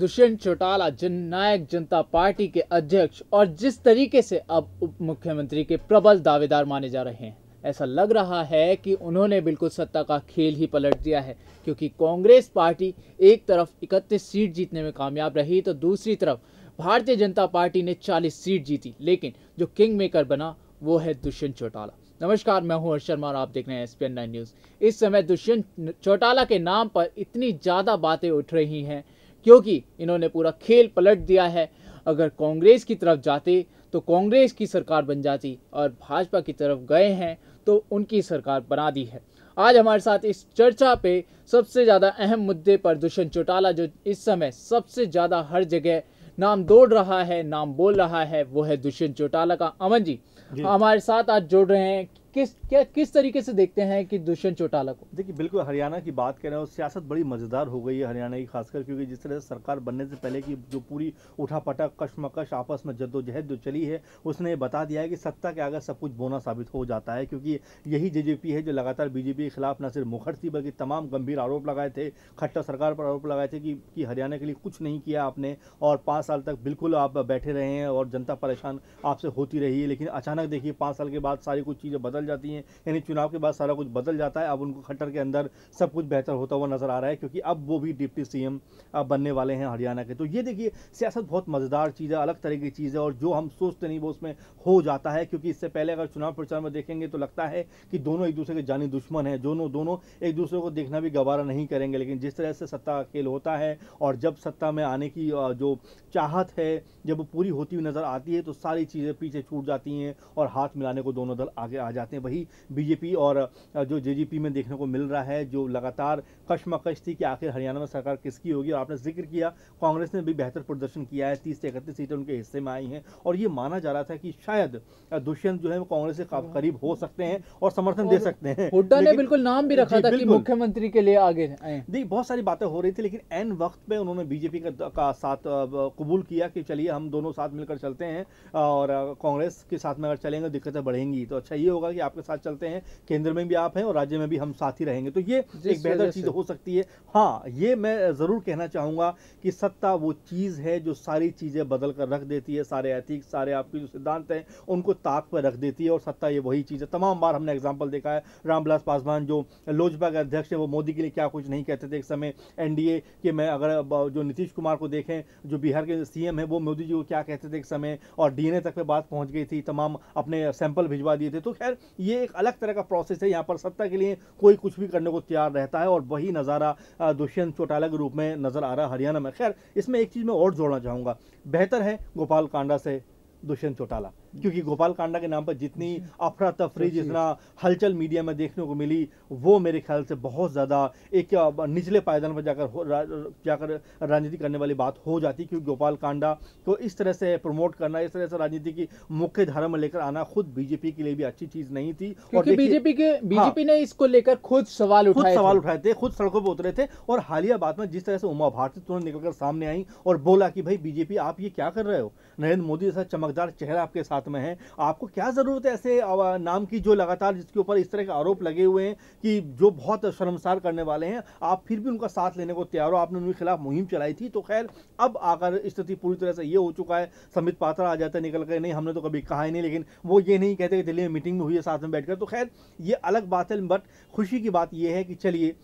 दुष्यंत चौटाला जन नायक जनता पार्टी के अध्यक्ष और जिस तरीके से अब उप मुख्यमंत्री के प्रबल दावेदार माने जा रहे हैं ऐसा लग रहा है कि उन्होंने बिल्कुल सत्ता का खेल ही पलट दिया है क्योंकि कांग्रेस पार्टी एक तरफ इकतीस सीट जीतने में कामयाब रही तो दूसरी तरफ भारतीय जनता पार्टी ने 40 सीट जीती लेकिन जो किंग मेकर बना वो है दुष्यंत चौटाला नमस्कार मैं हूं हर्ष शर्मा और आप देख रहे हैं एस पी न्यूज़ इस समय दुष्यंत चौटाला के नाम पर इतनी ज़्यादा बातें उठ रही हैं क्योंकि इन्होंने पूरा खेल पलट दिया है अगर कांग्रेस की तरफ जाते तो कांग्रेस की सरकार बन जाती और भाजपा की तरफ गए हैं तो उनकी सरकार बना दी है आज हमारे साथ इस चर्चा पे सबसे ज़्यादा अहम मुद्दे पर दुष्यंत चौटाला जो इस समय सबसे ज़्यादा हर जगह नाम दौड़ रहा है नाम बोल रहा है वो है दुष्यंत चौटाला का अमन जी, जी। हमारे साथ आज जुड़ रहे हैं किस क्या किस तरीके से देखते हैं कि दुष्यंत चौटाला को देखिए बिल्कुल हरियाणा की बात करें और सियासत बड़ी मज़ेदार हो गई है हरियाणा की खासकर क्योंकि जिस तरह से सरकार बनने से पहले की जो पूरी पटा कशमकश आपस में जद्दोजहद जो चली है उसने बता दिया है कि सत्ता के आगे सब कुछ बोना साबित हो जाता है क्योंकि यही जे है जो लगातार बीजेपी के खिलाफ न सिर्फ मुखर थी बल्कि तमाम गंभीर आरोप लगाए थे खट्टा सरकार पर आरोप लगाए थे कि, कि हरियाणा के लिए कुछ नहीं किया आपने और पाँच साल तक बिल्कुल आप बैठे रहे हैं और जनता परेशान आपसे होती रही है लेकिन अचानक देखिए पाँच साल के बाद सारी कुछ चीज़ें बदल बदल जाती हैं यानी चुनाव के बाद सारा कुछ बदल जाता है अब उनको खट्टर के अंदर सब कुछ बेहतर होता हुआ नजर आ रहा है क्योंकि अब वो भी डिप्टी सीएम बनने वाले हैं हरियाणा के तो ये देखिए सियासत बहुत मज़ेदार चीज़ है अलग तरह की चीज़ है और जो हम सोचते नहीं वो उसमें हो जाता है क्योंकि इससे पहले अगर चुनाव प्रचार में देखेंगे तो लगता है कि दोनों एक दूसरे के जानी दुश्मन हैं दोनों दोनों एक दूसरे को देखना भी गवारा नहीं करेंगे लेकिन जिस तरह से सत्ता का खेल होता है और जब सत्ता में आने की जो चाहत है जब वो पूरी होती हुई नज़र आती है तो सारी चीज़ें पीछे छूट जाती हैं और हाथ मिलाने को दोनों दल आगे आ जाते चाहते हैं वही बीजेपी और जो जे में देखने को मिल रहा है जो लगातार कशमकश थी कि आखिर हरियाणा में सरकार किसकी होगी और आपने जिक्र किया कांग्रेस ने भी बेहतर प्रदर्शन किया है तीस से इकतीस सीटें उनके हिस्से में आई हैं और ये माना जा रहा था कि शायद दुष्यंत जो है वो कांग्रेस से करीब हो सकते हैं और समर्थन दे सकते हैं हुड्डा ने बिल्कुल नाम भी रखा था कि मुख्यमंत्री के लिए आगे देखिए बहुत सारी बातें हो रही थी लेकिन एन वक्त पे उन्होंने बीजेपी का साथ कबूल किया कि चलिए हम दोनों साथ मिलकर चलते हैं और कांग्रेस के साथ में अगर चलेंगे तो दिक्कतें बढ़ेंगी तो अच्छा ये होगा कि आपके साथ चलते हैं केंद्र में भी आप हैं और राज्य में भी हम साथ ही रहेंगे तो ये एक बेहतर चीज़ हो सकती है हाँ ये मैं ज़रूर कहना चाहूंगा कि सत्ता वो चीज़ है जो सारी चीज़ें बदल कर रख देती है सारे एथिक्स सारे आपके जो सिद्धांत हैं उनको ताक पर रख देती है और सत्ता ये वही चीज़ है तमाम बार हमने एग्जाम्पल देखा है रामविलास पासवान जो लोजपा के अध्यक्ष है वो मोदी के लिए क्या कुछ नहीं कहते थे एक समय एनडीए के मैं अगर जो नीतीश कुमार को देखें जो बिहार के सीएम है वो मोदी जी को क्या कहते थे एक समय और डीएनए तक पे बात पहुंच गई थी तमाम अपने सैंपल भिजवा दिए थे तो खैर ये एक अलग तरह का प्रोसेस है यहाँ पर सत्ता के लिए कोई कुछ भी करने को तैयार रहता है और वही नज़ारा दुष्यंत चौटाला के रूप में नज़र आ रहा है हरियाणा में खैर इसमें एक चीज़ मैं और जोड़ना चाहूँगा बेहतर है गोपाल कांडा से दुष्यंत चौटाला क्योंकि गोपाल कांडा के नाम पर जितनी अफरा तफरी जितना हलचल मीडिया में देखने को मिली वो मेरे ख्याल से बहुत ज़्यादा एक निचले पायदान पर जाकर जाकर राजनीति करने वाली बात हो जाती क्योंकि गोपाल कांडा को इस तरह से प्रमोट करना इस तरह से राजनीति की मुख्य धारा में लेकर आना खुद बीजेपी के लिए भी अच्छी चीज़ नहीं थी और बीजेपी के बीजेपी हाँ। ने इसको लेकर खुद सवाल उठाए सवाल उठाए थे खुद सड़कों पर उतरे थे और हालिया बात में जिस तरह से उमा भारती तुरंत निकलकर सामने आई और बोला कि भाई बीजेपी आप ये क्या कर रहे हो नरेंद्र मोदी जैसा चमकदार चेहरा आपके साथ साथ में है आपको क्या ज़रूरत है ऐसे नाम की जो लगातार जिसके ऊपर इस तरह के आरोप लगे हुए हैं कि जो बहुत शर्मसार करने वाले हैं आप फिर भी उनका साथ लेने को तैयार हो आपने उनके खिलाफ मुहिम चलाई थी तो खैर अब आकर स्थिति पूरी तरह से ये हो चुका है समित पात्रा आ जाता निकल कर नहीं हमने तो कभी कहा ही नहीं लेकिन वो ये नहीं कहते कि दिल्ली में मीटिंग में हुई है साथ में बैठकर तो खैर ये अलग बात है बट खुशी की बात यह है कि चलिए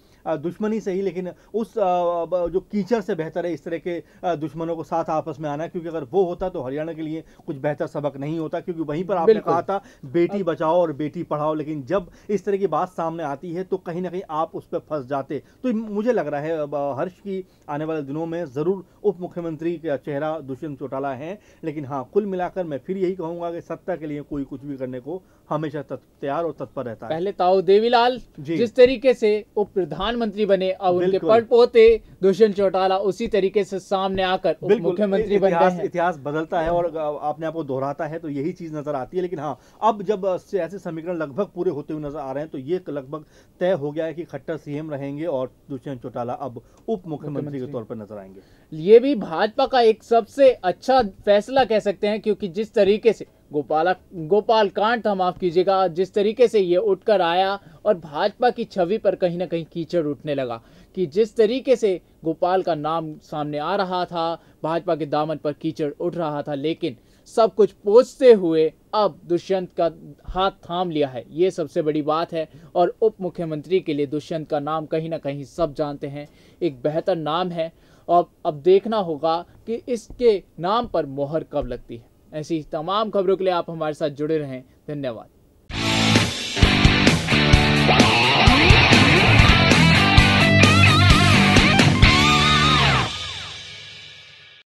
दुश्मनी सही लेकिन उस जो कीचड़ से बेहतर है इस तरह के दुश्मनों को साथ आपस में आना क्योंकि अगर वो होता तो हरियाणा के लिए कुछ बेहतर सबक नहीं होता होता क्योंकि वहीं पर आपने कहा था बेटी बचाओ और बेटी पढ़ाओ लेकिन जब इस तरह की बात सामने आती है तो कहीं ना कहीं आप उस पर फंस जाते तो मुझे लग रहा है हर्ष की आने वाले दिनों में ज़रूर उप मुख्यमंत्री का चेहरा दुष्यंत चौटाला है लेकिन हाँ कुल मिलाकर मैं फिर यही कहूँगा कि सत्ता के लिए कोई कुछ भी करने को हमेशा तैयार और तत्पर रहता है पहले ताऊ देवीलाल जिस तरीके से उप प्रधानमंत्री बने और उनके पट पोते दुष्यंत चौटाला उसी तरीके से सामने आकर मुख्यमंत्री बन इतिहास बदलता है और अपने आप को दोहराता है तो यही चीज़ नज़र आती है लेकिन हाँ अब जब से ऐसे समीकरण लगभग पूरे होते हुए नज़र आ रहे हैं तो ये लगभग तय हो गया है कि खट्टर सीएम रहेंगे और दुष्यंत चौटाला अब उप मुख्यमंत्री के तौर पर नजर आएंगे ये भी भाजपा का एक सबसे अच्छा फैसला कह सकते हैं क्योंकि जिस तरीके से गोपाला गोपाल कांड था माफ कीजिएगा जिस तरीके से ये उठकर आया और भाजपा की छवि पर कहीं ना कहीं कीचड़ उठने लगा कि जिस तरीके से गोपाल का नाम सामने आ रहा था भाजपा के दामन पर कीचड़ उठ रहा था लेकिन सब कुछ पोचते हुए अब दुष्यंत का हाथ थाम लिया है ये सबसे बड़ी बात है और उप मुख्यमंत्री के लिए दुष्यंत का नाम कहीं ना कहीं सब जानते हैं एक बेहतर नाम है और अब देखना होगा कि इसके नाम पर मोहर कब लगती है ऐसी तमाम खबरों के लिए आप हमारे साथ जुड़े रहें धन्यवाद